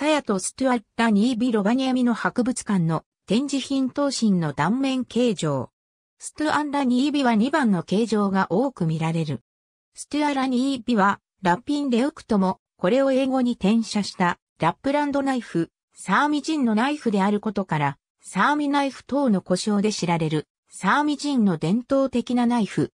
サヤとストゥアッラ・ニービ・ロバニアミの博物館の展示品等身の断面形状。ストゥアンラ・ニービは2番の形状が多く見られる。ストゥアラ・ニービは、ラッピン・レオクとも、これを英語に転写した、ラップランドナイフ、サーミ人のナイフであることから、サーミナイフ等の故障で知られる、サーミ人の伝統的なナイフ。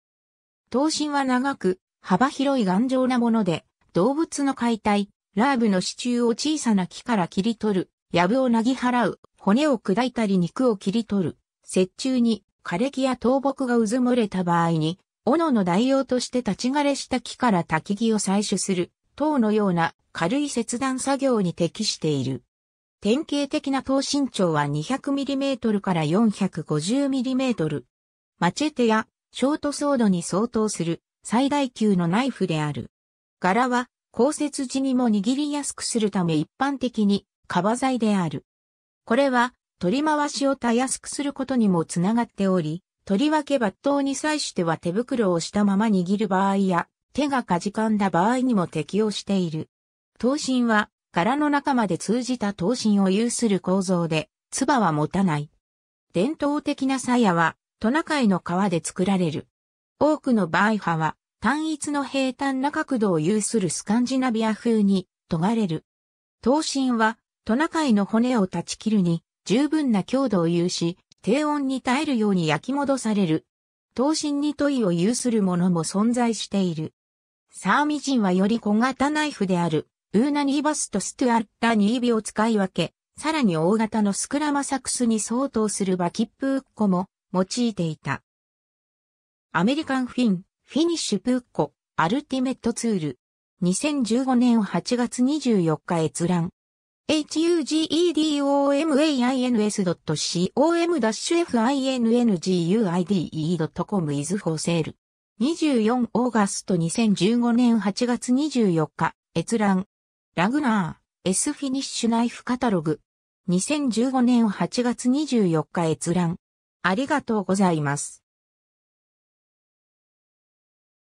頭身は長く、幅広い頑丈なもので、動物の解体、ラーブの支柱を小さな木から切り取る、ヤブをなぎ払う、骨を砕いたり肉を切り取る、雪中に枯れ木や倒木がうずもれた場合に、斧の代用として立ち枯れした木から焚き木を採取する、等のような軽い切断作業に適している。典型的な等身長は 200mm から 450mm。マチェテやショートソードに相当する最大級のナイフである。柄は降雪時にも握りやすくするため一般的に革材である。これは取り回しをたやすくすることにもつながっており、とりわけ抜刀に際しては手袋をしたまま握る場合や、手がかじかんだ場合にも適用している。刀身は柄の中まで通じた刀身を有する構造で、唾は持たない。伝統的な鞘はトナカイの皮で作られる。多くの場合派は単一の平坦な角度を有するスカンジナビア風に、尖れる。刀身は、トナカイの骨を断ち切るに、十分な強度を有し、低温に耐えるように焼き戻される。刀身に問いを有するものも存在している。サーミ人はより小型ナイフである、ウーナニーバスとストゥアッタニービを使い分け、さらに大型のスクラマサクスに相当するバキップウッコも用いていた。アメリカンフィン、フィニッシュプッコ、アルティメットツール。2015年8月24日閲覧。hugedomains.com-finguide.com is for sale。24オーガスト2015年8月24日、閲覧。ラグナー、S フィニッシュナイフカタログ。2015年8月24日閲覧。ありがとうございます。